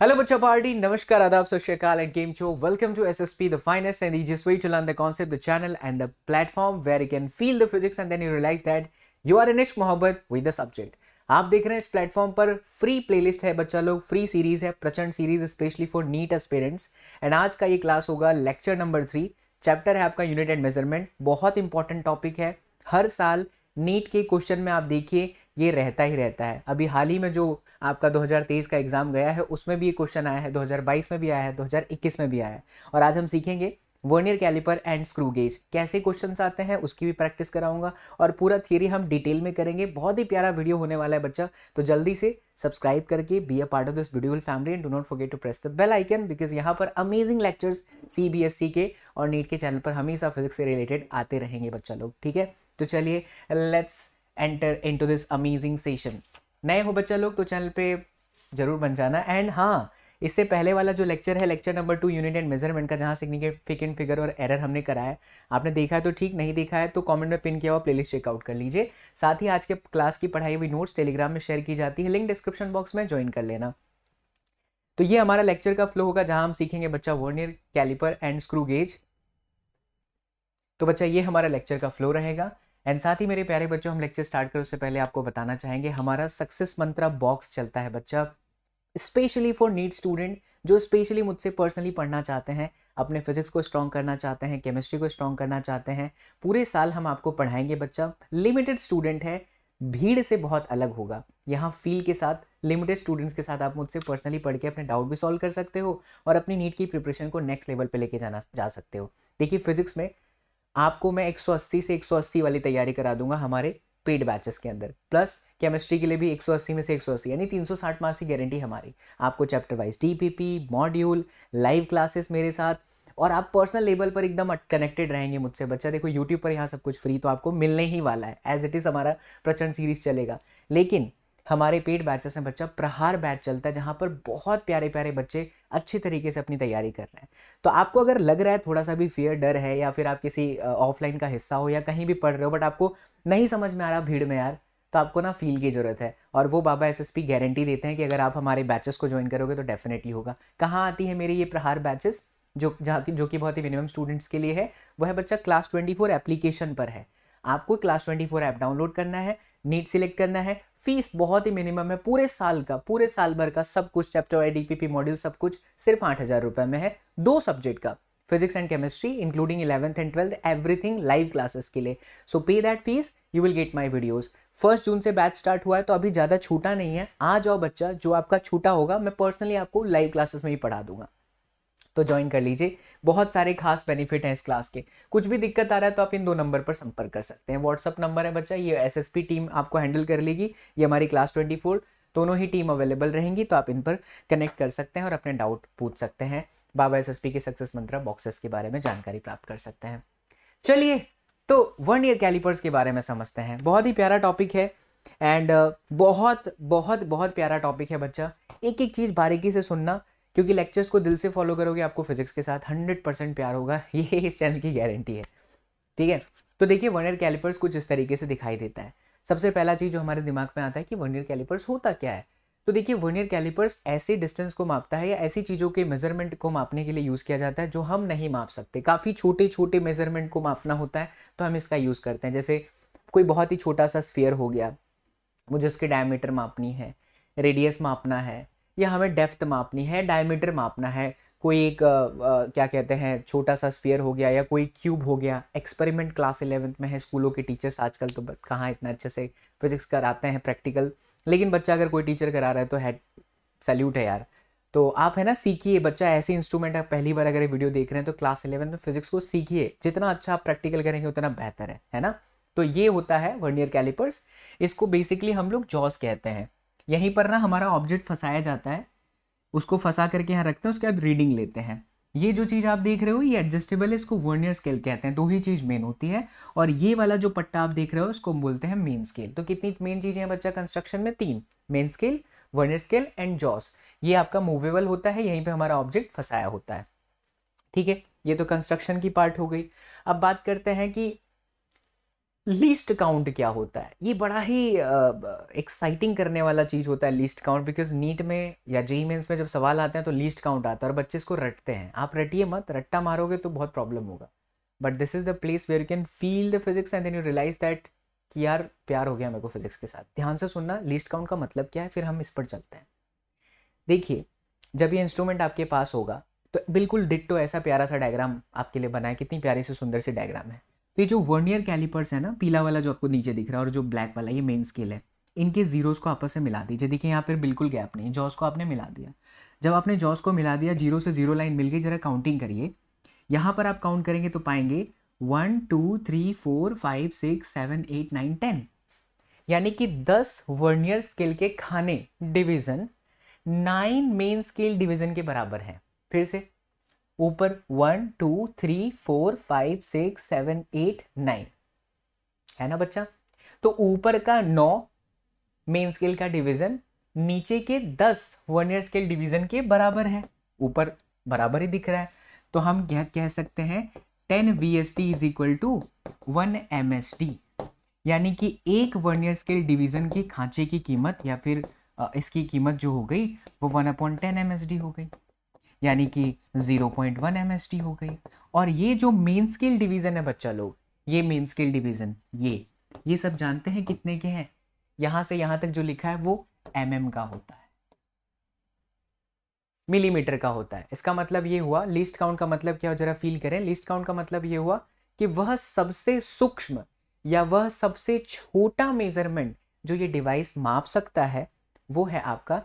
Hello बच्चा party नमस्कार आदाब सत श्रीकाल and game show welcome to S S P the finest and the way to learn the concept the channel and the platform where you can feel the physics and then you realise that you are इनिश मोहब्बत with the subject आप देख रहे हैं इस platform पर free play list है बच्चा लोग फ्री सीरीज है Prachand series specially for NEET aspirants and parents का ये क्लास होगा लेक्चर नंबर थ्री चैप्टर है आपका यूनिट एंड मेजरमेंट बहुत इंपॉर्टेंट टॉपिक है हर साल नीट के क्वेश्चन में आप देखिए ये रहता ही रहता है अभी हाल ही में जो आपका 2023 का एग्ज़ाम गया है उसमें भी ये क्वेश्चन आया है 2022 में भी आया है 2021 में भी आया है और आज हम सीखेंगे vernier calliper and screw gauge कैसे क्वेश्चन आते हैं उसकी भी प्रैक्टिस कराऊंगा और पूरा थियरी हम डिटेल में करेंगे बहुत ही प्यारा वीडियो होने वाला है बच्चा तो जल्दी से सब्सक्राइब करके be a part of this video family and do not forget to press the bell icon because यहाँ पर अमेजिंग लेक्चर्स सी के और नीट के चैनल पर हमेशा फिजिक्स से रिलेटेड आते रहेंगे बच्चा लोग ठीक है तो चलिए let's enter into this amazing session नए हो बच्चा लोग तो चैनल पे ज़रूर बन जाना एंड हाँ इससे पहले वाला जो लेक्चर है lecture number two unit and measurement का जहाँ सिग्निफिकेंट फिगर और एरर हमने कराया है आपने देखा है तो ठीक नहीं देखा है तो कमेंट में पिन किया हुआ प्लेलिस्ट चेकआउट कर लीजिए साथ ही आज के क्लास की पढ़ाई हुई नोट्स टेलीग्राम में शेयर की जाती है लिंक डिस्क्रिप्शन बॉक्स में ज्वाइन कर लेना तो ये हमारा लेक्चर का फ्लो होगा जहाँ हम सीखेंगे बच्चा vernier calliper and screw gauge तो बच्चा ये हमारा लेक्चर का फ्लो रहेगा एंड साथ ही मेरे प्यारे बच्चों हम लेक्चर स्टार्ट करें उससे पहले आपको बताना चाहेंगे हमारा सक्सेस मंत्रा बॉक्स चलता है बच्चा स्पेशली फॉर नीट स्टूडेंट जो स्पेशली मुझसे पर्सनली पढ़ना चाहते हैं अपने फिजिक्स को स्ट्रॉन्ग करना चाहते हैं केमिस्ट्री को स्ट्रॉन्ग करना चाहते हैं पूरे साल हम आपको पढ़ाएंगे बच्चा लिमिटेड स्टूडेंट है भीड़ से बहुत अलग होगा यहाँ फील के साथ लिमिटेड स्टूडेंट्स के साथ आप मुझसे पर्सनली पढ़ के अपने डाउट भी सॉल्व कर सकते हो और अपनी नीट की प्रिपरेशन को नेक्स्ट लेवल पे लेके जाना जा सकते हो देखिए फिजिक्स में आपको मैं 180 से 180 वाली तैयारी करा दूंगा हमारे पेड बैचेस के अंदर प्लस केमिस्ट्री के लिए भी 180 में से 180 यानी 360 मार्क्स की गारंटी हमारी आपको chapter wise DPP module live classes मेरे साथ और आप पर्सनल लेवल पर एकदम कनेक्टेड रहेंगे मुझसे बच्चा देखो यूट्यूब पर यहाँ सब कुछ फ्री तो आपको मिलने ही वाला है एज इट इज़ हमारा प्रचंड सीरीज चलेगा लेकिन हमारे पेड बैचेस में बच्चा प्रहार बैच चलता है जहाँ पर बहुत प्यारे प्यारे बच्चे अच्छे तरीके से अपनी तैयारी कर रहे हैं तो आपको अगर लग रहा है थोड़ा सा भी फियर डर है या फिर आप किसी ऑफलाइन का हिस्सा हो या कहीं भी पढ़ रहे हो बट आपको नहीं समझ में आ रहा भीड़ में यार तो आपको ना फील की ज़रूरत है और वो बाबा एस गारंटी देते हैं कि अगर आप हमारे बैचेस को ज्वाइन करोगे तो डेफिनेटली होगा कहाँ आती है मेरी ये प्रहार बैचेस जो जहाँ की जो कि बहुत ही मिनिमम स्टूडेंट्स के लिए है वह बच्चा क्लास ट्वेंटी फोर एप्लीकेशन पर है आपको class twenty four app download करना है नीट सिलेक्ट करना है फीस बहुत ही मिनिमम है पूरे साल का पूरे साल भर का सब कुछ चैप्टर वाई डीपीपी मॉड्यूल सब कुछ सिर्फ आठ हज़ार रुपये में है दो सब्जेक्ट का physics and chemistry including eleventh and twelfth everything live classes के लिए so pay that fees you will get my videos first June से बैच स्टार्ट हुआ है तो अभी ज़्यादा छूटा नहीं है आ जाओ बच्चा जो आपका छूटा होगा मैं पर्सनली आपको लाइव क्लासेस में ही पढ़ा दूंगा तो ज्वाइन कर लीजिए बहुत सारे खास बेनिफिट हैं इस क्लास के कुछ भी दिक्कत आ रहा है तो आप इन दो नंबर पर संपर्क कर सकते हैं व्हाट्सअप नंबर है बच्चा ये एसएसपी टीम आपको हैंडल कर लेगी ये हमारी क्लास ट्वेंटी फोर दोनों ही टीम अवेलेबल रहेंगी तो आप इन पर कनेक्ट कर सकते हैं और अपने डाउट पूछ सकते हैं बाबा S K success mantra boxes के बारे में जानकारी प्राप्त कर सकते हैं चलिए तो वन ईयर कैलिपर्स के बारे में समझते हैं बहुत ही प्यारा टॉपिक है एंड बहुत बहुत बहुत प्यारा टॉपिक है बच्चा एक एक चीज़ बारीकी से सुनना क्योंकि लेक्चर्स को दिल से फॉलो करोगे आपको फिजिक्स के साथ हंड्रेड परसेंट प्यार होगा ये इस चैनल की गारंटी है ठीक है तो देखिए वनियर कैलिपर्स कुछ इस तरीके से दिखाई देता है सबसे पहला चीज़ जो हमारे दिमाग में आता है कि वनियर कैलिपर्स होता क्या है तो देखिए वनियर कैलिपर्स ऐसे डिस्टेंस को मापता है या ऐसी चीज़ों के मेजरमेंट को मापने के लिए यूज़ किया जाता है जो हम नहीं माप सकते काफ़ी छोटे छोटे मेजरमेंट को मापना होता है तो हम इसका यूज़ करते हैं जैसे कोई बहुत ही छोटा सा स्फीयर हो गया मुझे उसके डायमीटर मापनी है रेडियस मापना है या हमें डेफ्थ मापनी है डायमीटर मापना है कोई एक आ, आ, क्या कहते हैं छोटा सा स्पेयर हो गया या कोई क्यूब हो गया एक्सपेरिमेंट क्लास इलेवेंथ में है स्कूलों के टीचर्स आजकल तो कहाँ इतना अच्छे से फिजिक्स कराते हैं प्रैक्टिकल लेकिन बच्चा अगर कोई टीचर करा रहा है तो हैड सैल्यूट है यार तो आप है ना सीखिए बच्चा ऐसे इंस्ट्रूमेंट आप पहली बार अगर वीडियो देख रहे हैं तो क्लास इलेवन में फिजिक्स को सीखिए जितना अच्छा आप प्रैक्टिकल करेंगे उतना बेहतर है है ना तो ये होता है वर्नियर कैलिपर्स इसको बेसिकली हम लोग जॉस कहते हैं यहीं पर ना हमारा ऑब्जेक्ट फंसाया जाता है उसको फंसा करके यहाँ रखते हैं उसके बाद रीडिंग लेते हैं ये जो चीज़ आप देख रहे हो ये एडजस्टेबल है इसको वर्नियर स्केल कहते हैं दो ही चीज़ मेन होती है और ये वाला जो पट्टा आप देख रहे हो उसको बोलते हैं मेन स्केल तो कितनी मेन चीज़ें हैं बच्चा कंस्ट्रक्शन में तीन main scale vernier scale and jaws ये आपका मूवेबल होता है यहीं पर हमारा ऑब्जेक्ट फंसाया होता है ठीक है ये तो कंस्ट्रक्शन की पार्ट हो गई अब बात करते हैं कि लिस्ट काउंट क्या होता है ये बड़ा ही एक्साइटिंग uh, करने वाला चीज़ होता है लीस्ट काउंट बिकॉज नीट में या जेई मेन्स e e में जब सवाल आते हैं तो लीस्ट काउंट आता है और बच्चे इसको रटते हैं आप रटिए मत रट्टा मारोगे तो बहुत प्रॉब्लम होगा but this is the place where you can feel the physics and then you realise that कि यार प्यार हो गया मेरे को फिजिक्स के साथ ध्यान से सुनना लीस्ट काउंट का मतलब क्या है फिर हम इस पर चलते हैं देखिए जब ये इंस्ट्रूमेंट आपके पास होगा तो बिल्कुल डिट्टो ऐसा प्यारा सा डायग्राम आपके लिए बनाए कितनी प्यारी से सुंदर सी डायग्राम है तो ये जो वर्नियर कैलिपर्स है ना पीला वाला जो आपको नीचे दिख रहा है और जो ब्लैक वाला ये मेन स्केल है इनके जीरोज़ को आपस में मिला दीजिए देखिए यहाँ पर बिल्कुल गैप नहीं जॉस को आपने मिला दिया जब आपने जॉस को मिला दिया जीरो से जीरो लाइन मिल गई जरा काउंटिंग करिए यहाँ पर आप काउंट करेंगे तो पाएंगे one two three four five six seven eight nine ten यानी कि दस वर्नियर स्केल के खाने division nine main scale division के बराबर है फिर से ऊपर one two three four five six seven eight nine है ना बच्चा तो ऊपर का नौ मेन स्केल का डिवीजन नीचे के दस वर्नियर स्केल डिवीजन के बराबर है ऊपर बराबर ही दिख रहा है तो हम क्या कह सकते हैं ten V S T is equal to one M S T यानी कि एक वर्नियर स्केल डिवीजन के खांचे की कीमत या फिर इसकी कीमत जो हो गई वो one upon ten M S D हो गई यानी कि 0.1 पॉइंट हो गई और ये जो मेन स्केल डिवीज़न है बच्चा लोग ये मेन स्केल डिवीज़न ये ये सब जानते हैं कितने के हैं यहाँ से यहाँ तक जो लिखा है वो एम mm का होता है मिलीमीटर का होता है इसका मतलब ये हुआ लिस्ट काउंट का मतलब क्या हो जरा फील करें लिस्ट काउंट का मतलब ये हुआ कि वह सबसे सूक्ष्म या वह सबसे छोटा मेजरमेंट जो ये डिवाइस माप सकता है वो है आपका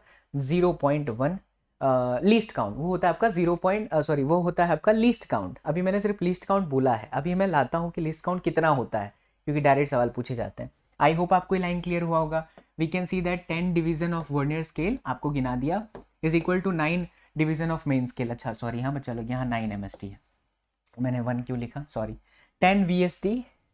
0.1 लीस्ट काउंट वो होता है आपका जीरो पॉइंट सॉरी वो होता है आपका लिस्ट काउंट अभी मैंने सिर्फ लिस्ट काउंट बोला है अभी मैं लाता हूँ कि लिस्ट काउंट कितना होता है क्योंकि डायरेक्ट सवाल पूछे जाते हैं आई होप आपको लाइन क्लियर हुआ होगा we can see that ten division of vernier scale आपको गिना दिया is equal to nine division of main scale अच्छा सॉरी हाँ बच्चा लोग यहाँ नाइन एम है मैंने वन क्यों लिखा सॉरी टेन वी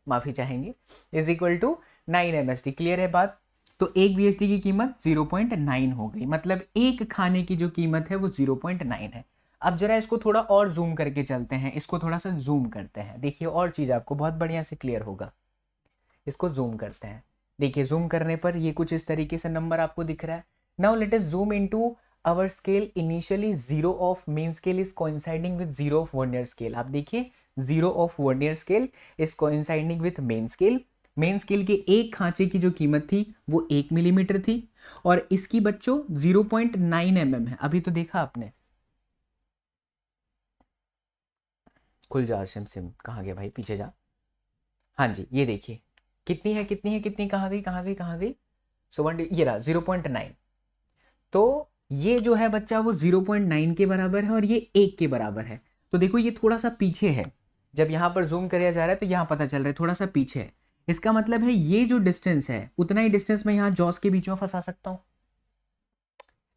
माफ़ी चाहेंगे is equal to nine M clear है बात तो एक बी की कीमत जीरो पॉइंट नाइन हो गई मतलब एक खाने की जो कीमत है वो जीरो पॉइंट नाइन है अब जरा इसको थोड़ा और जूम करके चलते हैं इसको थोड़ा सा जूम करते हैं देखिए और चीज़ आपको बहुत बढ़िया से क्लियर होगा इसको जूम करते हैं देखिए जूम करने पर ये कुछ इस तरीके से नंबर आपको दिख रहा है now let is zoom in our scale initially zero of main scale is coinciding with zero of vernier scale आप देखिए zero of vernier scale is coinciding with main scale main scale के एक खांचे की जो कीमत थी वो एक मिलीमीटर थी और इसकी बच्चों zero point nine M M है अभी तो देखा आपने खुल जा सिम सिम कहा गया भाई पीछे जा हाँ जी ये देखिए कितनी है कितनी है कितनी कहाँ गई कहा गई कहा गई सो वन ये रहा जीरो पॉइंट नाइन तो ये जो है बच्चा वो जीरो पॉइंट नाइन के बराबर है और ये एक के बराबर है तो देखो ये थोड़ा सा पीछे है जब यहां पर जूम कराया जा रहा है तो यहां पता चल रहा है थोड़ा सा पीछे है इसका मतलब है ये जो डिस्टेंस है उतना ही डिस्टेंस मैं यहाँ जॉस के बीच में फंसा सकता हूँ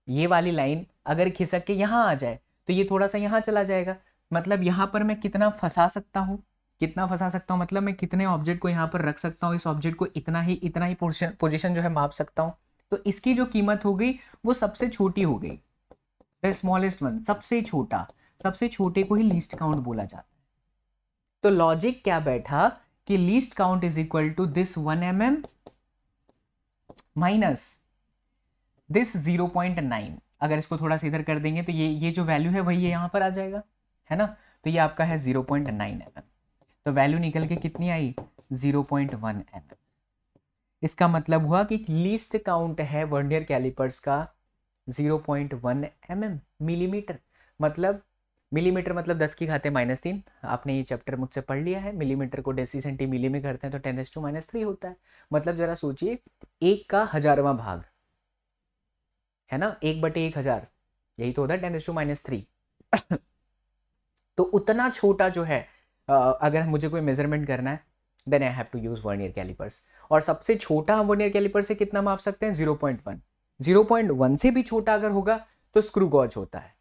ये वाली लाइन अगर खिसक के यहाँ आ जाए तो ये थोड़ा सा यहाँ चला जाएगा मतलब यहाँ पर मैं कितना फंसा सकता हूँ कितना फंसा सकता हूँ मतलब मैं कितने ऑब्जेक्ट को यहाँ पर रख सकता हूँ इस ऑब्जेक्ट को इतना ही इतना ही पोजिशन पोजिशन जो है माप सकता हूँ तो इसकी जो कीमत हो गई वो सबसे छोटी हो गई द स्मॉलेस्ट वन सबसे छोटा सबसे छोटे को ही लीस्ट काउंट बोला जाता है तो लॉजिक क्या बैठा कि least count is equal to this one M M minus this zero point nine अगर इसको थोड़ा सा इधर कर देंगे तो ये ये जो वैल्यू है वही यहां पर आ जाएगा है ना तो ये आपका है zero point nine M M तो वैल्यू निकल के कितनी आई zero point one M M इसका मतलब हुआ कि लीस्ट काउंट है वर्नियर कैलिपर्स का zero point one M M millimetre मतलब मिलीमीटर मतलब दस की घाते माइनस तीन आपने ये चैप्टर मुझसे पढ़ लिया है मिलीमीटर को डेसी सेंटी मिली में करते हैं तो ten S to minus three होता है मतलब जरा सोचिए एक का हजारवा भाग है ना एक बटे एक हजार यही तो होता है ten S to minus three तो उतना छोटा जो है अगर मुझे कोई मेजरमेंट करना है then I have to use vernier callipers और सबसे छोटा हम वन ईयर कैलिपर से कितना माप सकते हैं zero point one zero point one से भी छोटा अगर होगा तो स्क्रू गॉज होता है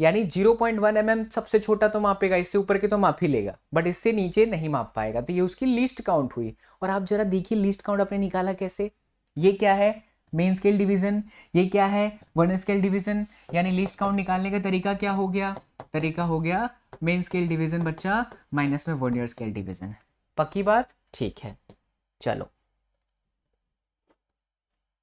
यानी 0.1 पॉइंट mm सबसे छोटा तो मापेगा इससे ऊपर के तो माप ही लेगा बट इससे नीचे नहीं माप पाएगा तो ये उसकी लिस्ट काउंट हुई और आप जरा देखिए लिस्ट काउंट आपने निकाला कैसे ये क्या है मेन स्केल डिवीजन ये क्या है वन स्केल डिवीजन यानी लिस्ट काउंट निकालने का तरीका क्या हो गया तरीका हो गया मेन स्केल डिवीजन बच्चा माइनस में वन ईयर स्केल डिवीजन पक्की बात ठीक है चलो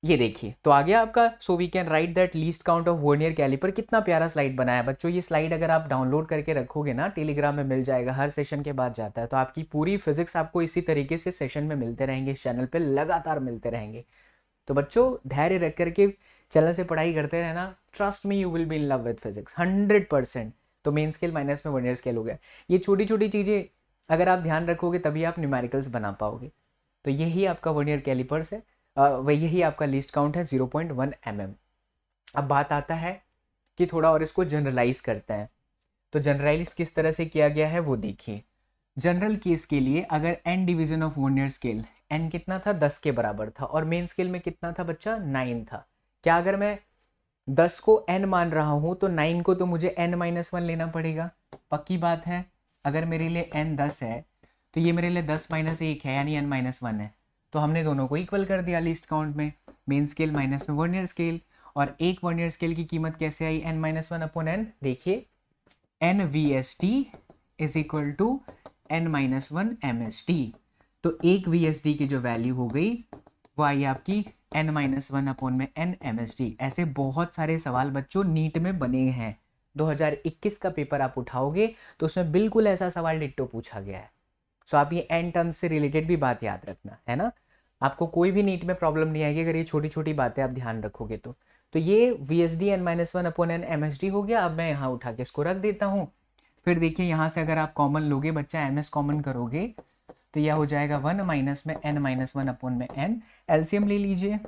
ये देखिए तो आ गया आपका so we can write that least count of vernier calliper कितना प्यारा स्लाइड बनाया बच्चों ये स्लाइड अगर आप डाउनलोड करके रखोगे ना टेलीग्राम में मिल जाएगा हर सेशन के बाद जाता है तो आपकी पूरी फिजिक्स आपको इसी तरीके से सेशन में मिलते रहेंगे चैनल पर लगातार मिलते रहेंगे तो बच्चों धैर्य रख करके चैनल से पढ़ाई करते रहना trust me you will be in love with physics hundred percent तो मेन स्केल माइनस में वर्नियर स्केल हो गया ये छोटी छोटी चीज़ें अगर आप ध्यान रखोगे तभी आप न्यूमेरिकल्स बना पाओगे तो यही आपका वर्नियर कैलिपर्स है वही यही आपका लीस्ट काउंट है zero point one M M अब बात आता है कि थोड़ा और इसको जनरलाइज करते हैं तो जनरलाइज किस तरह से किया गया है वो देखिए जनरल केस के लिए अगर N division of vernier scale N कितना था दस के बराबर था और मेन स्केल में कितना था बच्चा नाइन था क्या अगर मैं दस को एन मान रहा हूँ तो नाइन को तो मुझे एन माइनस वन लेना पड़ेगा पक्की बात है अगर मेरे लिए एन दस है तो ये मेरे लिए दस माइनस एक है यानी एन माइनस वन है तो हमने दोनों को इक्वल कर दिया लिस्ट काउंट में मेन स्केल माइनस में वर्नियर स्केल और एक वर्नियर स्केल की कीमत कैसे आई N minus one upon N देखिए N V S T is equal to N minus one M S T तो एक वी एस डी की जो वैल्यू हो गई वो आई आपकी एन माइनस वन अपॉन में एन एम एस डी ऐसे बहुत सारे सवाल बच्चों नीट में बने हैं 2021 का पेपर आप उठाओगे तो उसमें बिल्कुल ऐसा सवाल डिट्टो पूछा गया है सो so आप ये एन टर्म्स से रिलेटेड भी बात याद रखना है ना आपको कोई भी नीट में प्रॉब्लम नहीं आएगी अगर ये छोटी छोटी बातें आप ध्यान रखोगे तो तो ये V S D N minus one upon N M S D हो गया अब मैं यहाँ उठा के इसको रख देता हूँ फिर देखिए यहाँ से अगर आप कॉमन लोगे बच्चा एम एस कॉमन करोगे तो यह हो जाएगा वन माइनस में एन माइनस वन अपोन में एन एलसीएम ले लीजिए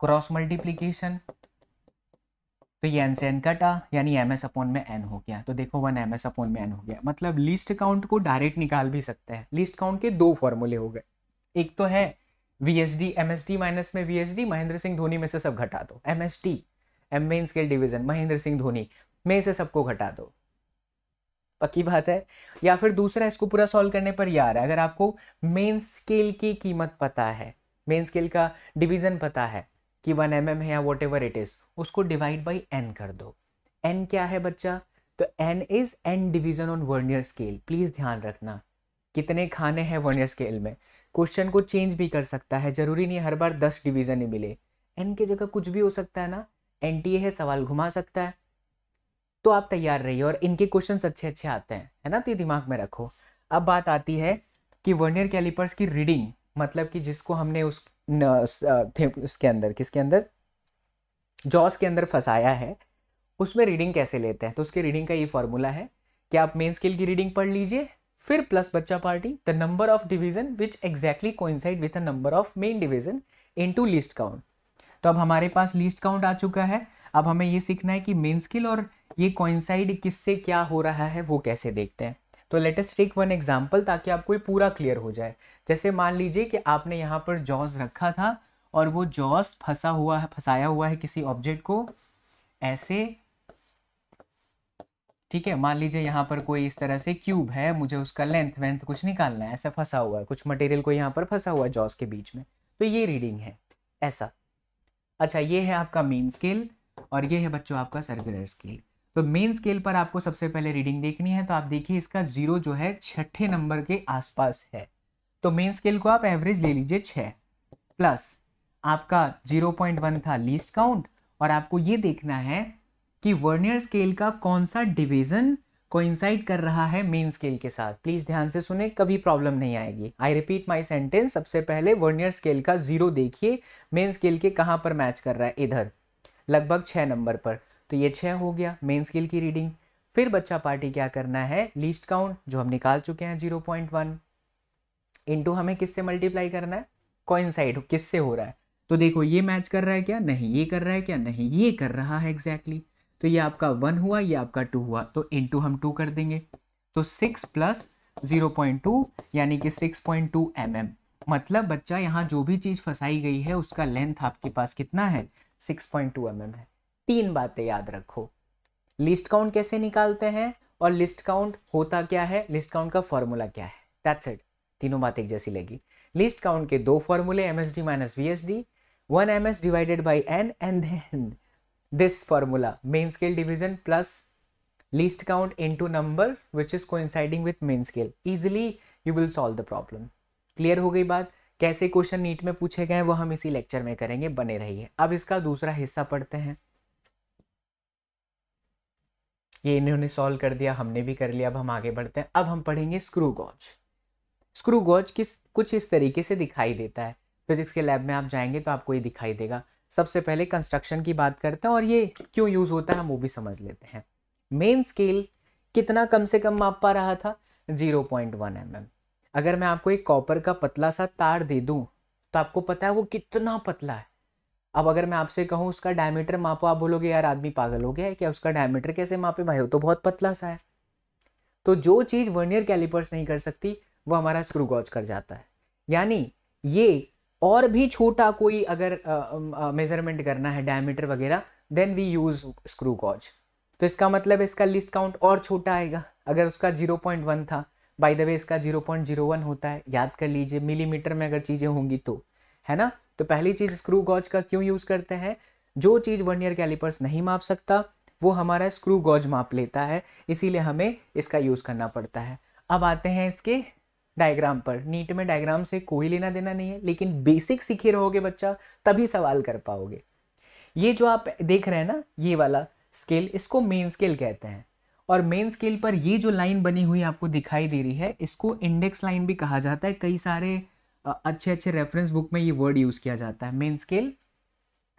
क्रॉस मल्टीप्लीकेशन तो ये एन से एन कटा यानी एम एस अपोन में एन हो गया तो देखो वन एम एस अपोन में एन हो गया मतलब लिस्ट काउंट को डायरेक्ट निकाल भी सकते हैं लिस्ट काउंट के दो फॉर्मूले हो गए एक तो है V S D M S D minus में V S D Mahendra Singh Dhoni में से सब घटा दो M S D M main scale division Mahendra Singh Dhoni में से सबको घटा दो पक्की बात है या फिर दूसरा इसको पूरा सॉल्व करने पर यार अगर आपको मेन स्केल की कीमत पता है मेन स्केल का डिवीजन पता है कि वन एम mm है या वॉट एवर इट इज़ उसको डिवाइड बाई एन कर दो एन क्या है बच्चा तो N is N division on vernier scale please ध्यान रखना कितने खाने हैं वन ईयर स्केल में क्वेश्चन को चेंज भी कर सकता है जरूरी नहीं हर बार दस डिवीज़न ही मिले एन के जगह कुछ भी हो सकता है ना एन है सवाल घुमा सकता है तो आप तैयार रहिए और इनके क्वेश्चन अच्छे अच्छे आते हैं है ना तो ये दिमाग में रखो अब बात आती है कि वर्नियर कैलिपर्स की रीडिंग मतलब कि जिसको हमने उस न, उसके अंदर किसके अंदर जॉस के अंदर फंसाया है उसमें रीडिंग कैसे लेते हैं तो उसके रीडिंग का ये फॉर्मूला है कि आप मेन स्केल की रीडिंग पढ़ लीजिए फिर प्लस बच्चा पार्टी the number of division which exactly coincide with the number of main division into least count तो अब हमारे पास लिस्ट काउंट आ चुका है अब हमें ये सीखना है कि मेन स्किल और ये कोइंसाइड किससे क्या हो रहा है वो कैसे देखते हैं तो लेटेस्ट टेक वन एग्जाम्पल ताकि आपको ये पूरा क्लियर हो जाए जैसे मान लीजिए कि आपने यहाँ पर जॉस रखा था और वो जॉस फंसा हुआ है फंसाया हुआ है किसी ऑब्जेक्ट को ऐसे ठीक है मान लीजिए यहाँ पर कोई इस तरह से क्यूब है मुझे उसका लेंथ वेंथ कुछ निकालना है ऐसा फंसा हुआ है कुछ मटेरियल को यहाँ पर फंसा हुआ है जॉस के बीच में तो ये रीडिंग है ऐसा अच्छा ये है आपका मेन स्केल और ये है बच्चों आपका सर्कुलर स्केल तो मेन स्केल पर आपको सबसे पहले रीडिंग देखनी है तो आप देखिए इसका जीरो जो है छठे नंबर के आसपास है तो मेन स्केल को आप एवरेज ले लीजिए छ प्लस आपका जीरो पॉइंट वन था लीस्ट काउंट और आपको ये देखना है कि वर्नियर स्केल का कौन सा डिवीज़न कोइंसाइड कर रहा है मेन स्केल के साथ प्लीज़ ध्यान से सुने कभी प्रॉब्लम नहीं आएगी आई रिपीट माई सेंटेंस सबसे पहले वर्नियर स्केल का ज़ीरो देखिए मेन स्केल के कहाँ पर मैच कर रहा है इधर लगभग छः नंबर पर तो ये छः हो गया मेन स्केल की रीडिंग फिर बच्चा पार्टी क्या करना है लीस्ट काउंट जो हम निकाल चुके हैं जीरो पॉइंट वन इंटू हमें किससे मल्टीप्लाई करना है कोइंसाइड किससे हो रहा है तो देखो ये मैच कर रहा है क्या नहीं ये कर रहा है क्या नहीं ये कर रहा है एग्जैक्टली exactly. तो ये आपका वन हुआ ये आपका टू हुआ तो टू हम टू कर देंगे तो six plus zero point two यानी कि six point two M M मतलब बच्चा यहाँ जो भी चीज़ फंसाई गई है उसका लेंथ आपके पास कितना है six point two M M है तीन बातें याद रखो लिस्ट काउंट कैसे निकालते हैं और लिस्ट काउंट होता क्या है लिस्ट काउंट का फॉर्मूला क्या है दैट्स इट तीनों बात एक जैसी लगी लिस्ट काउंट के दो फॉर्मूले M S D minus V S D one M S divided by N and this formula main scale division plus least count into number which is coinciding with main scale easily you will solve the problem clear हो गई बात कैसे question NEET में पूछे गए वो हम इसी लेक्चर में करेंगे बने रहिए अब इसका दूसरा हिस्सा पढ़ते हैं ये इन्होंने सॉल्व कर दिया हमने भी कर लिया अब हम आगे बढ़ते हैं अब हम पढ़ेंगे स्क्रू गॉज स्क्रू गॉज किस कुछ इस तरीके से दिखाई देता है फिजिक्स के लैब में आप जाएंगे तो आपको ये दिखाई देगा सबसे पहले कंस्ट्रक्शन की बात करते हैं और ये क्यों यूज़ होता है हम वो भी समझ लेते हैं मेन स्केल कितना कम से कम माप पा रहा था zero point one M M अगर मैं आपको एक कॉपर का पतला सा तार दे दूं तो आपको पता है वो कितना पतला है अब अगर मैं आपसे कहूँ उसका डायमीटर मापो आप बोलोगे यार आदमी पागल हो गया है क्या उसका डायमीटर कैसे मापे भाई हो तो बहुत पतला सा है तो जो चीज़ वर्नियर कैलिपर्स नहीं कर सकती वो हमारा स्क्रू गॉज कर जाता है यानी ये और भी छोटा कोई अगर मेजरमेंट uh, करना है डायमीटर वगैरह then we use screw gauge तो इसका मतलब इसका लिस्ट काउंट और छोटा आएगा अगर उसका 0.1 था बाय द वे इसका 0.01 होता है याद कर लीजिए मिलीमीटर में अगर चीज़ें होंगी तो है ना तो पहली चीज़ स्क्रू गॉज का क्यों यूज़ करते हैं जो चीज़ वन ईयर कैलिपर्स नहीं माप सकता वो हमारा स्क्रू गॉज माप लेता है इसीलिए हमें इसका यूज़ करना पड़ता है अब आते हैं इसके डायग्राम पर नीट में डायग्राम से कोई लेना देना नहीं है लेकिन बेसिक सीखे रहोगे बच्चा तभी सवाल कर पाओगे ये जो आप देख रहे हैं ना ये वाला स्केल इसको मेन स्केल कहते हैं और मेन स्केल पर ये जो लाइन बनी हुई आपको दिखाई दे रही है इसको इंडेक्स लाइन भी कहा जाता है कई सारे अच्छे अच्छे रेफरेंस बुक में ये वर्ड यूज़ किया जाता है मेन स्केल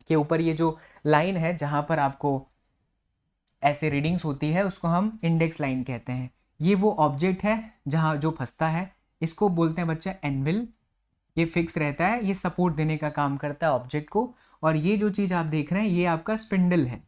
के ऊपर ये जो लाइन है जहाँ पर आपको ऐसे रीडिंग्स होती है उसको हम इंडेक्स लाइन कहते हैं ये वो ऑब्जेक्ट है जहाँ जो फंसता है इसको बोलते हैं बच्चा एनविल ये फिक्स रहता है ये सपोर्ट देने का काम करता है ऑब्जेक्ट को और ये जो चीज़ आप देख रहे हैं ये आपका स्पिंडल है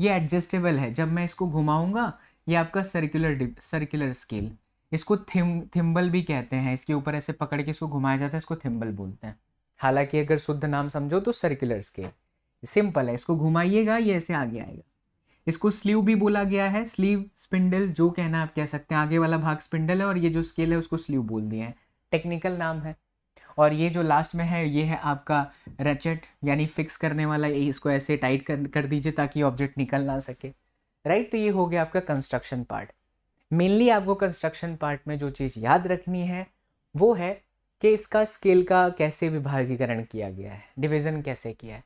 ये एडजस्टेबल है जब मैं इसको घुमाऊंगा ये आपका सर्कुलर सर्कुलर स्केल इसको थिम थिम्बल भी कहते हैं इसके ऊपर ऐसे पकड़ के इसको घुमाया जाता है इसको थिम्बल बोलते हैं हालांकि अगर शुद्ध नाम समझो तो सर्कुलर स्केल सिंपल है इसको घुमाइएगा ये ऐसे आगे आएगा इसको स्लीव भी बोला गया है स्लीव स्पिंडल जो कहना आप कह सकते हैं आगे वाला भाग स्पिंडल है और ये जो स्केल है उसको स्लीव बोल दिया है टेक्निकल नाम है और ये जो लास्ट में है ये है आपका रचेट यानी फिक्स करने वाला ये इसको ऐसे टाइट कर कर दीजिए ताकि ऑब्जेक्ट निकल ना सके राइट तो ये हो गया आपका कंस्ट्रक्शन पार्ट मेनली आपको कंस्ट्रक्शन पार्ट में जो चीज़ याद रखनी है वो है कि इसका स्केल का कैसे विभागीकरण किया गया है डिवीज़न कैसे किया है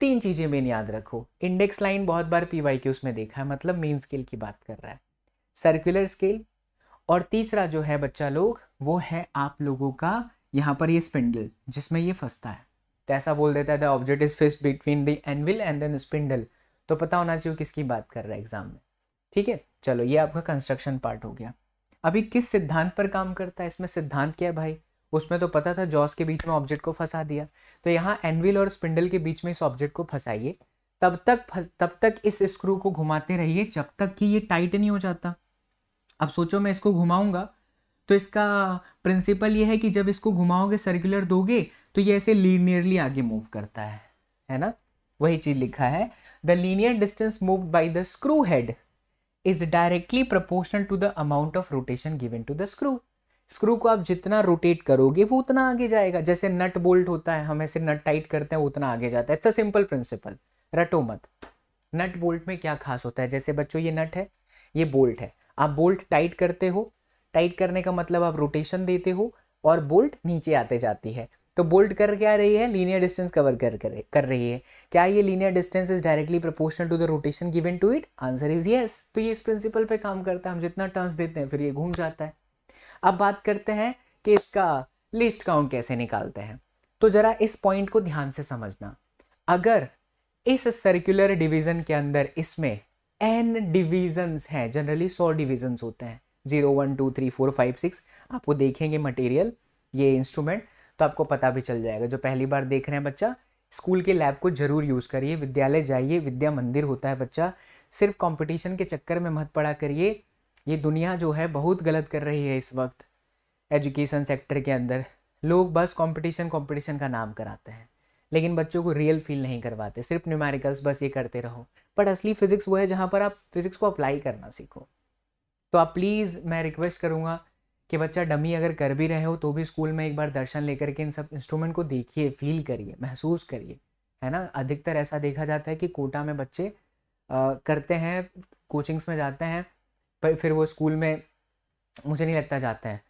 तीन चीज़ें मेन याद रखो इंडेक्स लाइन बहुत बार पी वाई क्यूज में देखा है मतलब मेन स्केल की बात कर रहा है सर्कुलर स्केल और तीसरा जो है बच्चा लोग वो है आप लोगों का यहाँ पर ये स्पिंडल जिसमें ये फंसता है तो ऐसा बोल देता है the object is fixed between the anvil and then spindle तो पता होना चाहिए किसकी बात कर रहा है एग्जाम में ठीक है चलो ये आपका कंस्ट्रक्शन पार्ट हो गया अभी किस सिद्धांत पर काम करता है इसमें सिद्धांत क्या है भाई उसमें तो पता था जॉस के बीच में ऑब्जेक्ट को फंसा दिया तो यहाँ एनविल और स्पिंडल के बीच में इस ऑब्जेक्ट को फंसाइए तब तक फस, तब तक इस स्क्रू को घुमाते रहिए जब तक कि ये टाइट नहीं हो जाता अब सोचो मैं इसको घुमाऊंगा तो इसका प्रिंसिपल ये है कि जब इसको घुमाओगे सर्कुलर दोगे तो ये ऐसे लीनियरली आगे मूव करता है है ना वही चीज़ लिखा है the linear distance move by the screw head is directly proportional to the amount of rotation given to the screw screw को आप जितना रोटेट करोगे वो उतना आगे जाएगा जैसे नट बोल्ट होता है हम ऐसे नट टाइट करते हैं उतना आगे जाता है इट्स अ सिंपल प्रिंसिपल रटो मत नट बोल्ट में क्या खास होता है जैसे बच्चों ये नट है ये बोल्ट है आप बोल्ट टाइट करते हो टाइट करने का मतलब आप रोटेशन देते हो और बोल्ट नीचे आते जाती है तो बोल्ट कर क्या रही है लीनियर डिस्टेंस कवर कर कर रही है क्या ये linear distance is directly proportional to the rotation given to it answer is yes तो ये इस प्रिंसिपल पे काम करता है हम जितना टर्न्स देते हैं फिर ये घूम जाता है अब बात करते हैं कि इसका लिस्ट काउंट कैसे निकालते हैं तो ज़रा इस पॉइंट को ध्यान से समझना अगर इस सर्कुलर डिवीज़न के अंदर इसमें एन डिवीज़न्स हैं जनरली सौ डिवीज़न्स होते हैं zero one two three four five six आपको देखेंगे मटेरियल ये इंस्ट्रूमेंट तो आपको पता भी चल जाएगा जो पहली बार देख रहे हैं बच्चा स्कूल के लैब को जरूर यूज़ करिए विद्यालय जाइए विद्या मंदिर होता है बच्चा सिर्फ कंपटीशन के चक्कर में मत पड़ा करिए ये दुनिया जो है बहुत गलत कर रही है इस वक्त एजुकेशन सेक्टर के अंदर लोग बस कंपटीशन कंपटीशन का नाम कराते हैं लेकिन बच्चों को रियल फील नहीं करवाते सिर्फ न्यूमेरिकल्स बस ये करते रहो बट असली फिज़िक्स वो है जहाँ पर आप फिज़िक्स को अप्लाई करना सीखो तो आप प्लीज़ मैं रिक्वेस्ट करूँगा कि बच्चा डमी अगर कर भी रहे हो तो भी स्कूल में एक बार दर्शन लेकर के इन सब इंस्ट्रूमेंट को देखिए फील करिए महसूस करिए है ना अधिकतर ऐसा देखा जाता है कि कोटा में बच्चे आ, करते हैं कोचिंग्स में जाते हैं पर फिर वो स्कूल में मुझे नहीं लगता जाते हैं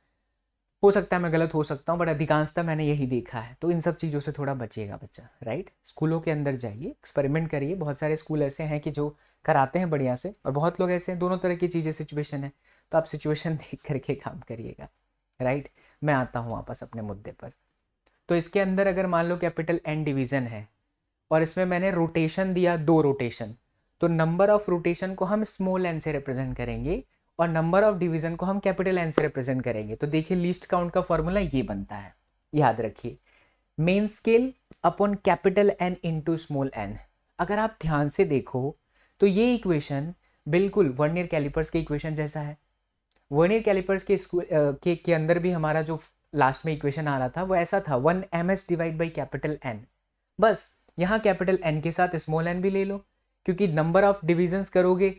हो सकता है मैं गलत हो सकता हूँ बट अधिकांशतः मैंने यही देखा है तो इन सब चीज़ों से थोड़ा बचिएगा बच्चा राइट स्कूलों के अंदर जाइए एक्सपेरिमेंट करिए बहुत सारे स्कूल ऐसे हैं कि जो कराते हैं बढ़िया से और बहुत लोग ऐसे हैं दोनों तरह की चीज़ें सिचुएशन है तो आप सिचुएशन देख करके काम करिएगा राइट मैं आता हूँ वापस अपने मुद्दे पर तो इसके अंदर अगर मान लो कैपिटल एन डिवीज़न है और इसमें मैंने रोटेशन दिया दो रोटेशन तो नंबर ऑफ रोटेशन को हम स्मॉल एन से रिप्रेजेंट करेंगे और नंबर ऑफ डिवीजन को हम कैपिटल एन से रिप्रेजेंट करेंगे तो देखिए लीस्ट काउंट का फॉर्मूला ये बनता है याद रखिए main scale upon capital N into small N अगर आप ध्यान से देखो तो ये इक्वेशन बिल्कुल वर्नियर कैलिपर्स के इक्वेशन जैसा है वर्नियर कैलिपर्स के स्कूल के के अंदर भी हमारा जो लास्ट में इक्वेशन आ रहा था वो ऐसा था one M S divide by capital N बस यहाँ कैपिटल एन के साथ स्मॉल एन भी ले लो क्योंकि नंबर ऑफ डिविजन्स करोगे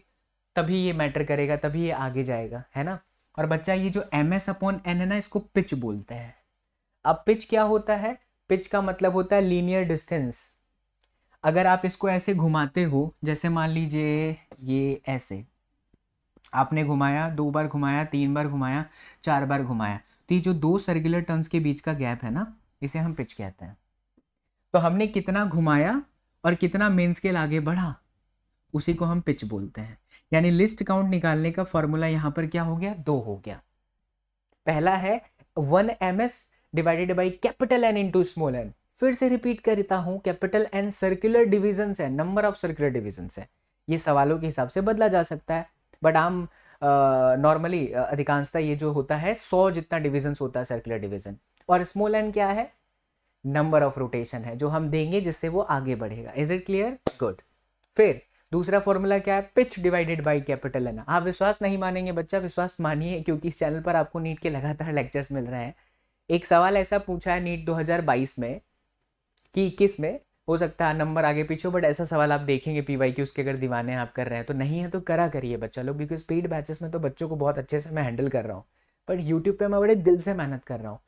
तभी ये मैटर करेगा तभी ये आगे जाएगा है ना और बच्चा ये जो एम एस अपॉन एन है ना इसको पिच बोलते हैं अब पिच क्या होता है पिच का मतलब होता है लीनियर डिस्टेंस अगर आप इसको ऐसे घुमाते हो जैसे मान लीजिए ये ऐसे आपने घुमाया दो बार घुमाया तीन बार घुमाया चार बार घुमाया तो ये जो दो सर्कुलर टर्न्स के बीच का गैप है ना इसे हम पिच कहते हैं तो हमने कितना घुमाया और कितना मेन स्केल आगे बढ़ा उसी को हम पिच बोलते हैं यानी लिस्ट काउंट निकालने का फॉर्मूला यहाँ पर क्या हो गया दो हो गया पहला है one M S divided by capital N into small N फिर से रिपीट करता हूँ कैपिटल एन सर्कुलर डिविजन है नंबर ऑफ सर्कुलर डिविजन है ये सवालों के हिसाब से बदला जा सकता है बट आम नॉर्मली अधिकांशता ये जो होता है सौ जितना डिविजन होता है सर्कुलर डिविजन और स्मॉल एन क्या है नंबर ऑफ रोटेशन है जो हम देंगे जिससे वो आगे बढ़ेगा इज इट क्लियर गुड फिर दूसरा फॉर्मूला क्या है pitch divided by capital N आप विश्वास नहीं मानेंगे बच्चा विश्वास मानिए क्योंकि इस चैनल पर आपको नीट के लगातार लेक्चर्स मिल रहे हैं एक सवाल ऐसा पूछा है नीट 2022 में कि इक्कीस में हो सकता है नंबर आगे पीछे बट ऐसा सवाल आप देखेंगे पी वाई की उसके अगर दीवाने आप कर रहे हैं तो नहीं है तो करा करिए बच्चा लोग बिकॉज पेड बैचेस में तो बच्चों को बहुत अच्छे से मैं हैंडल कर रहा हूँ बट यूट्यूब पर मैं बड़े दिल से मेहनत कर रहा हूँ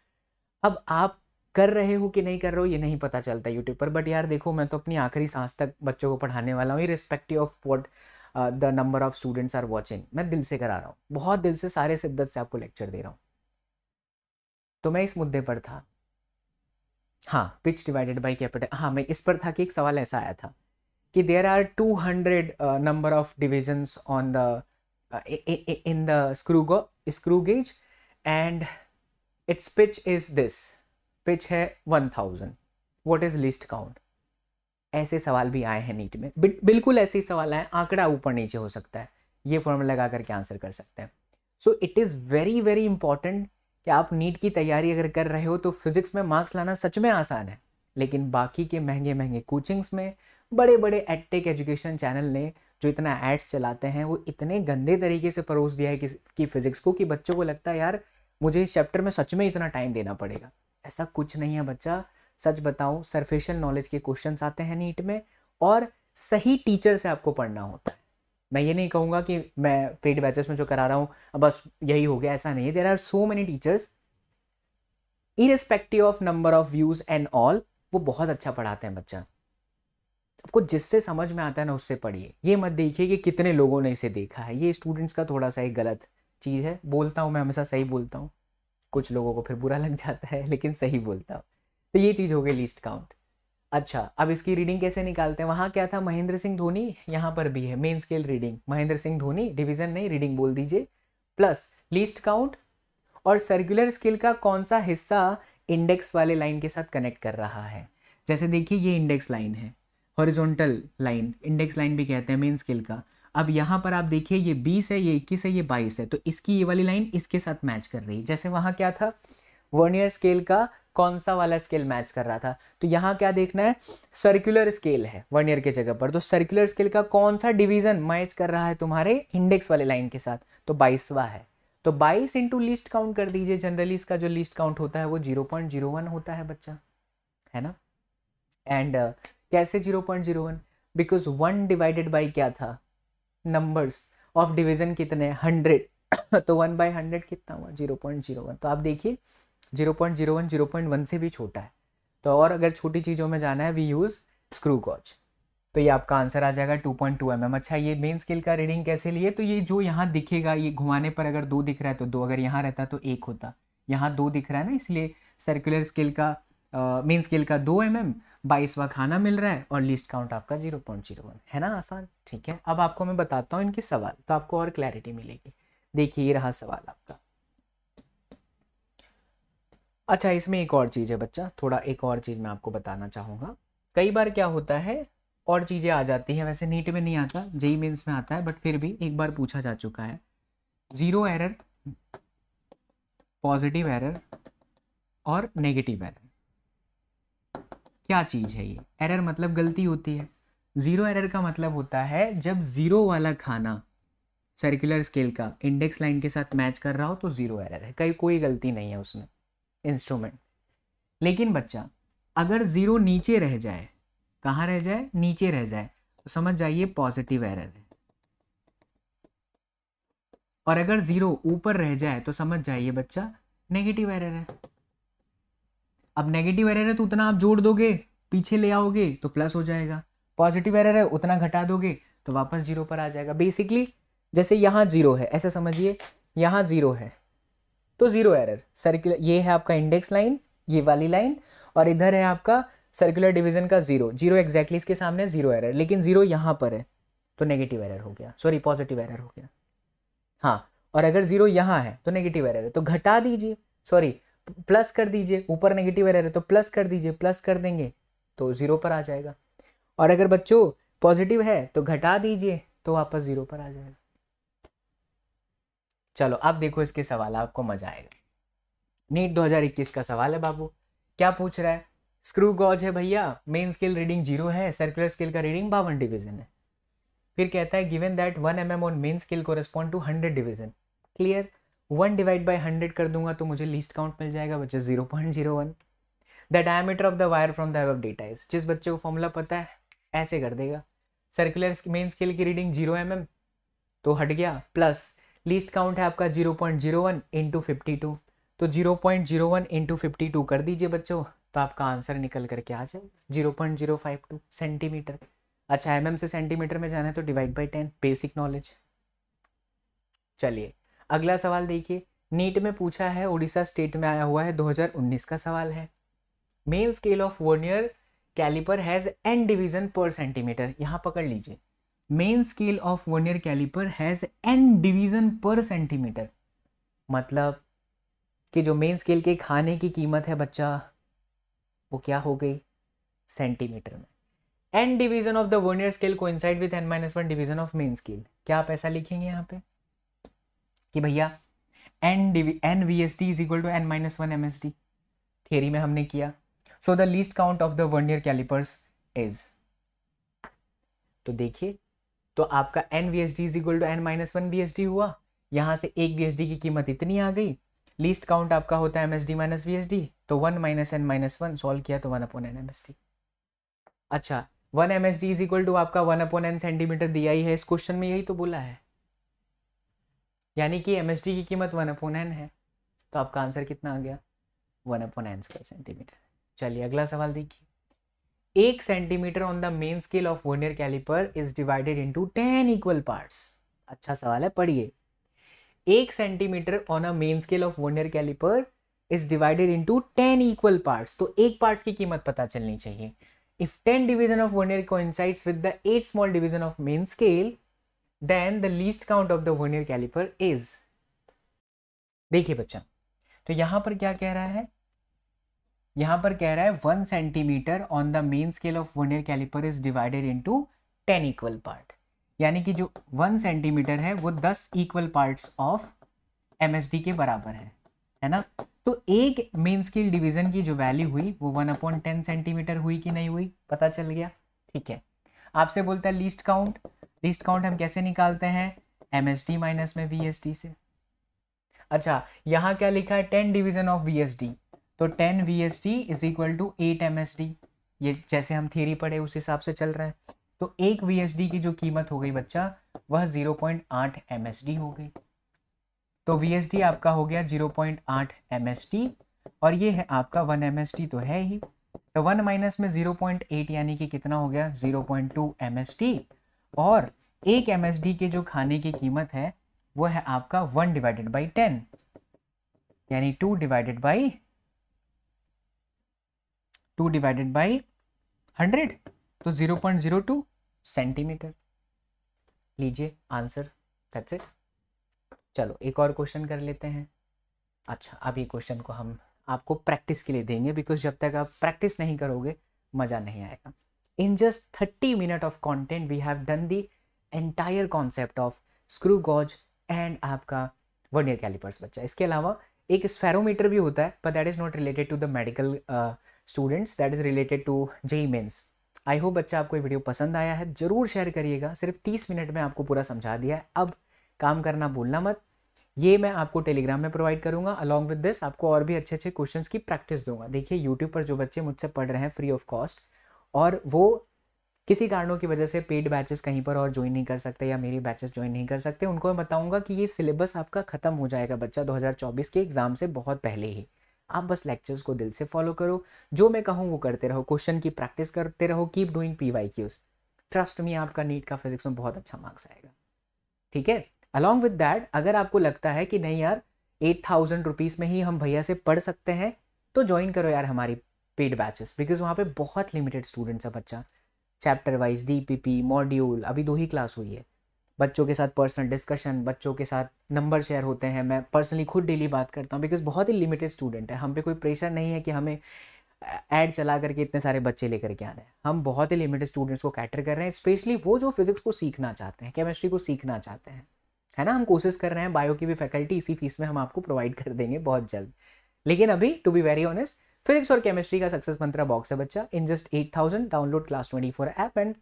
अब आप कर रहे हो कि नहीं कर रहे हो ये नहीं पता चलता यूट्यूब पर बट यार देखो मैं तो अपनी आखिरी सांस तक बच्चों को पढ़ाने वाला हूँ irrespective of what the number of students are watching मैं दिल से करा रहा हूँ बहुत दिल से सारे शिद्दत से आपको लेक्चर दे रहा हूँ तो मैं इस मुद्दे पर था हाँ पिच डिवाइडेड बाई कैपिटल हाँ मैं इस पर था कि एक सवाल ऐसा आया था कि there are two hundred number of divisions on the in the screw screw gauge and it's pitch is this pitch है one thousand what is least count ऐसे सवाल भी आए हैं नीट में बिल्कुल ऐसे ही सवाल आए आंकड़ा ऊपर नीचे हो सकता है ये फॉर्म लगा करके आंसर कर सकते हैं so it is very very important कि आप नीट की तैयारी अगर कर रहे हो तो फिज़िक्स में मार्क्स लाना सच में आसान है लेकिन बाकी के महंगे महंगे कोचिंग्स में बड़े बड़े एडटेक एजुकेशन चैनल ने जो इतना एड्स चलाते हैं वो इतने गंदे तरीके से परोस दिया है कि, कि फिज़िक्स को कि बच्चों को लगता है यार मुझे इस चैप्टर में सच में इतना टाइम देना पड़ेगा ऐसा कुछ नहीं है बच्चा सच बताऊं सरफेशियल नॉलेज के क्वेश्चंस आते हैं नीट में और सही टीचर से आपको पढ़ना होता है मैं ये नहीं कहूँगा कि मैं पेड बैचेस में जो करा रहा हूँ बस यही हो गया ऐसा नहीं है there are so many teachers irrespective of number of views and all वो बहुत अच्छा पढ़ाते हैं बच्चा आपको जिससे समझ में आता है ना उससे पढ़िए ये मत देखिए कि कितने लोगों ने इसे देखा है ये स्टूडेंट्स का थोड़ा सा एक गलत चीज़ है बोलता हूँ मैं हमेशा सही बोलता हूँ कुछ लोगों को फिर बुरा लग जाता है लेकिन सही बोलता हूँ तो ये चीज़ हो गई लिस्ट काउंट अच्छा अब इसकी रीडिंग कैसे निकालते हैं वहाँ क्या था महेंद्र सिंह धोनी यहाँ पर भी है main scale reading Mahendra Singh Dhoni division नहीं रीडिंग बोल दीजिए प्लस लीस्ट काउंट और सर्कुलर स्केल का कौन सा हिस्सा इंडेक्स वाले लाइन के साथ कनेक्ट कर रहा है जैसे देखिए ये इंडेक्स लाइन है हॉरिजॉन्टल लाइन इंडेक्स लाइन भी कहते हैं मेन स्केल का अब यहाँ पर आप देखिए ये बीस है ये इक्कीस है ये बाईस है तो इसकी ये वाली लाइन इसके साथ मैच कर रही है जैसे वहाँ क्या था वर्नियर स्केल का कौन सा वाला स्केल मैच कर रहा था तो यहाँ क्या देखना है सर्कुलर स्केल है वर्नियर के जगह पर तो सर्कुलर स्केल का कौन सा डिवीजन मैच कर रहा है तुम्हारे इंडेक्स वाले लाइन के साथ तो बाईसवा है तो बाईस इंटू लिस्ट काउंट कर दीजिए जनरली इसका जो लिस्ट काउंट होता है वो जीरो पॉइंट जीरो वन होता है बच्चा है ना एंड uh, कैसे zero point zero one because one divided by क्या था नंबर्स ऑफ डिवीजन कितने हंड्रेड तो वन बाई हंड्रेड कितना हुआ जीरो पॉइंट जीरो वन तो आप देखिए zero point zero one zero point one से भी छोटा है तो और अगर छोटी चीज़ों में जाना है वी यूज़ स्क्रू कॉच तो ये आपका आंसर आ जाएगा two point two M M अच्छा ये मेन स्केल का रीडिंग कैसे लिए तो ये जो यहाँ दिखेगा ये घुमाने पर अगर दो दिख रहा है तो दो अगर यहाँ रहता तो एक होता यहाँ दो दिख रहा है ना इसलिए सर्कुलर स्केल का मेन uh, स्केल का दो एम mm, बाईसवा खाना मिल रहा है और लिस्ट काउंट आपका जीरो पॉइंट जीरो वन है ना आसान ठीक है अब आपको मैं बताता हूँ इनके सवाल तो आपको और क्लैरिटी मिलेगी देखिए ये रहा सवाल आपका अच्छा इसमें एक और चीज़ है बच्चा थोड़ा एक और चीज़ मैं आपको बताना चाहूँगा कई बार क्या होता है और चीज़ें आ जाती हैं वैसे नीट में नहीं आता जेई मीन्स में आता है बट फिर भी एक बार पूछा जा चुका है जीरो एरर पॉजिटिव एरर और नेगेटिव एरर क्या चीज़ है ये एरर मतलब गलती होती है ज़ीरो एरर का मतलब होता है जब ज़ीरो वाला खाना सर्कुलर स्केल का इंडेक्स लाइन के साथ मैच कर रहा हो तो ज़ीरो एरर है कहीं कोई गलती नहीं है उसमें इंस्ट्रूमेंट लेकिन बच्चा अगर ज़ीरो नीचे रह जाए कहाँ रह जाए नीचे रह जाए तो समझ जाइए पॉजिटिव एरर है और अगर ज़ीरो ऊपर रह जाए तो समझ जाइए बच्चा नेगेटिव एरर है अब नेगेटिव एरर है तो उतना आप जोड़ दोगे पीछे ले आओगे तो प्लस हो जाएगा पॉजिटिव एरर है उतना घटा दोगे तो वापस जीरो पर आ जाएगा बेसिकली जैसे यहाँ जीरो है ऐसा समझिए यहाँ जीरो है तो जीरो एरर सर्कुलर ये है आपका इंडेक्स लाइन ये वाली लाइन और इधर है आपका सर्कुलर डिवीजन का जीरो जीरो एग्जैक्टली इसके सामने जीरो एरर लेकिन जीरो यहाँ पर है तो नेगेटिव एरर हो गया सॉरी पॉजिटिव एरर हो गया हाँ और अगर जीरो यहाँ है तो नेगेटिव एरर है तो घटा दीजिए सॉरी प्लस कर दीजिए ऊपर नेगेटिव रह रहे तो प्लस कर दीजिए प्लस कर देंगे तो ज़ीरो पर आ जाएगा और अगर बच्चों पॉजिटिव है तो घटा दीजिए तो वापस ज़ीरो पर आ जाएगा चलो अब देखो इसके सवाल आपको मजा आएगा नीट 2021 का सवाल है बाबू क्या पूछ रहा है स्क्रू गॉज है भैया मेन स्केल रीडिंग जीरो है सर्कुलर स्केल का रीडिंग बावन डिवीजन है फिर कहता है given that one M M on main scale correspond to hundred division clear one divide by hundred कर दूंगा तो मुझे लीस्ट काउंट मिल जाएगा बच्चे zero point zero one the diameter of the wire from the above data is जिस बच्चे को फॉर्मूला पता है ऐसे कर देगा सर्कुलर मेन स्केल की रीडिंग जीरो एम तो हट गया प्लस लीस्ट काउंट है आपका zero point zero one into fifty two तो zero point zero one into fifty two कर दीजिए बच्चों तो आपका आंसर निकल करके आ जाए zero point zero five two centimetre अच्छा एम mm से सेंटीमीटर में जाना है तो divide by ten basic knowledge चलिए अगला सवाल देखिए नीट में पूछा है उड़ीसा स्टेट में आया हुआ है 2019 का सवाल है main scale of vernier caliper has N division per centimetre यहाँ पकड़ लीजिए main scale of vernier caliper has N division per centimetre मतलब कि जो मेन स्केल के खाने की कीमत है बच्चा वो क्या हो गई सेंटीमीटर में N division of the vernier scale coincide with N minus one division of main scale क्या आप ऐसा लिखेंगे यहाँ पे कि भैया N D N V S T is equal to N minus one M S T theory में हमने किया so the least count of the vernier calipers is तो देखिए तो आपका N V S D is equal to N minus one V S D हुआ यहां से एक वी एस डी की कीमत इतनी आ गई लीस्ट काउंट आपका होता है M S D minus V S D तो one minus N minus one solve किया तो one upon N M S D अच्छा one M S D is equal to आपका वन अपॉन एन सेंटीमीटर दिया ही है इस क्वेश्चन में यही तो बोला है यानी कि एम की कीमत वन अपॉन एन है तो आपका आंसर कितना आ गया one upon N square centimetre चलिए अगला सवाल देखिए एक centimetre on the main scale of vernier caliper is divided into ten equal parts अच्छा सवाल है पढ़िए एक centimetre on a main scale of vernier caliper is divided into ten equal parts तो एक पार्ट्स की कीमत पता चलनी चाहिए इफ टेन डिवीजन ऑफ को coincides with the eight small division of main scale then the least count of the vernier caliper is देखिए बच्चा तो यहां पर क्या कह रहा है यहां पर कह रहा है one centimetre on the main scale of vernier caliper is divided into ten equal part यानी कि जो वन सेंटीमीटर है वो दस इक्वल पार्ट्स ऑफ एमएसडी के बराबर है है ना तो एक मेन स्केल डिवीजन की जो वैल्यू हुई वो वन अपॉइंट टेन सेंटीमीटर हुई कि नहीं हुई पता चल गया ठीक है आपसे बोलता है लीस्ट काउंट लिस्ट काउंट हम कैसे निकालते हैं एम एस डी माइनस में वी एस डी से अच्छा यहाँ क्या लिखा है ten division of V S D तो ten V S D is equal to eight M S D ये जैसे हम थ्योरी पढ़े उस हिसाब से चल रहे हैं तो एक वी एस डी की जो कीमत हो गई बच्चा वह जीरो पॉइंट आठ एम एस डी हो गई तो वी एस डी आपका हो गया जीरो पॉइंट आठ एम एस डी और ये है आपका वन एम एस डी तो है ही तो वन माइनस में जीरो पॉइंट एट यानी कि कितना हो गया zero point two M S T और एक एम के जो खाने की कीमत है वो है आपका वन डिवाइडेड बाई टेन यानी two divided by two divided by hundred तो zero point zero two centimetre लीजिए आंसर दैट्स इट चलो एक और क्वेश्चन कर लेते हैं अच्छा अब ये क्वेश्चन को हम आपको प्रैक्टिस के लिए देंगे बिकॉज जब तक आप प्रैक्टिस नहीं करोगे मज़ा नहीं आएगा in just 30 minutes of content we have done the entire concept of screw gauge and आपका वर्नियर कैलिपर्स बच्चा इसके अलावा एक स्फेरोमीटर भी होता है but that is not related to the medical students that is related to JEE Mains I hope बच्चा आपको ये वीडियो पसंद आया है ज़रूर शेयर करिएगा सिर्फ तीस मिनट में आपको पूरा समझा दिया है अब काम करना भूलना मत ये मैं आपको टेलीग्राम में प्रोवाइड करूंगा अलॉन्ग विद दिस आपको और भी अच्छे अच्छे क्वेश्चंस की प्रैक्टिस दूंगा देखिए यूट्यूब पर जो बच्चे मुझसे पढ़ रहे हैं फ्री ऑफ कॉस्ट और वो किसी कारणों की वजह से पेड बैचेस कहीं पर और ज्वाइन नहीं कर सकते या मेरे बैचेस ज्वाइन नहीं कर सकते उनको मैं बताऊंगा कि ये सिलेबस आपका ख़त्म हो जाएगा बच्चा 2024 के एग्ज़ाम से बहुत पहले ही आप बस लेक्चर्स को दिल से फॉलो करो जो मैं कहूँ वो करते रहो क्वेश्चन की प्रैक्टिस करते रहो keep doing P Y Qs trust में आपका नीट का फिजिक्स में बहुत अच्छा मार्क्स आएगा ठीक है अलॉन्ग विद डैट अगर आपको लगता है कि नहीं यार एट थाउजेंड रुपीज़ में ही हम भैया से पढ़ सकते हैं तो ज्वाइन करो यार हमारी पेड बैचेस बिकॉज वहाँ पे बहुत लिमिटेड स्टूडेंट्स है बच्चा chapter wise D P P module अभी दो ही क्लास हुई है बच्चों के साथ पर्सनल डिस्कशन बच्चों के साथ नंबर शेयर होते हैं मैं पर्सनली खुद डेली बात करता हूँ बिकॉज बहुत ही लिमिटेड स्टूडेंट है हम पे कोई प्रेशर नहीं है कि हमें ऐड चला करके इतने सारे बच्चे लेकर के रहे हैं हम बहुत ही लिमिटेड स्टूडेंट्स को कैटर कर रहे हैं स्पेशली वो जो फिज़िक्स को सीखना चाहते हैं केमिस्ट्री को सीखना चाहते हैं है ना हम कोशिश कर रहे हैं बायो की भी फैकल्टी इसी फीस में हम आपको प्रोवाइड कर देंगे बहुत जल्द लेकिन अभी to be very honest physics और केमिस्ट्री का सक्सेस मंत्रा बॉक्स है बच्चा in just eight thousand download class twenty four app and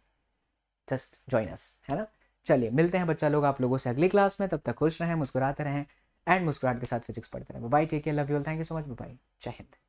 just join us है ना चलिए मिलते हैं बच्चा लोग आप लोगों से अगली क्लास में तब तक खुश रहें मुस्कुराते रहें एंड मुस्कुराहट के साथ फिजिक्स पढ़ते रहें bye take care love you all thank you so much bye जय हिंद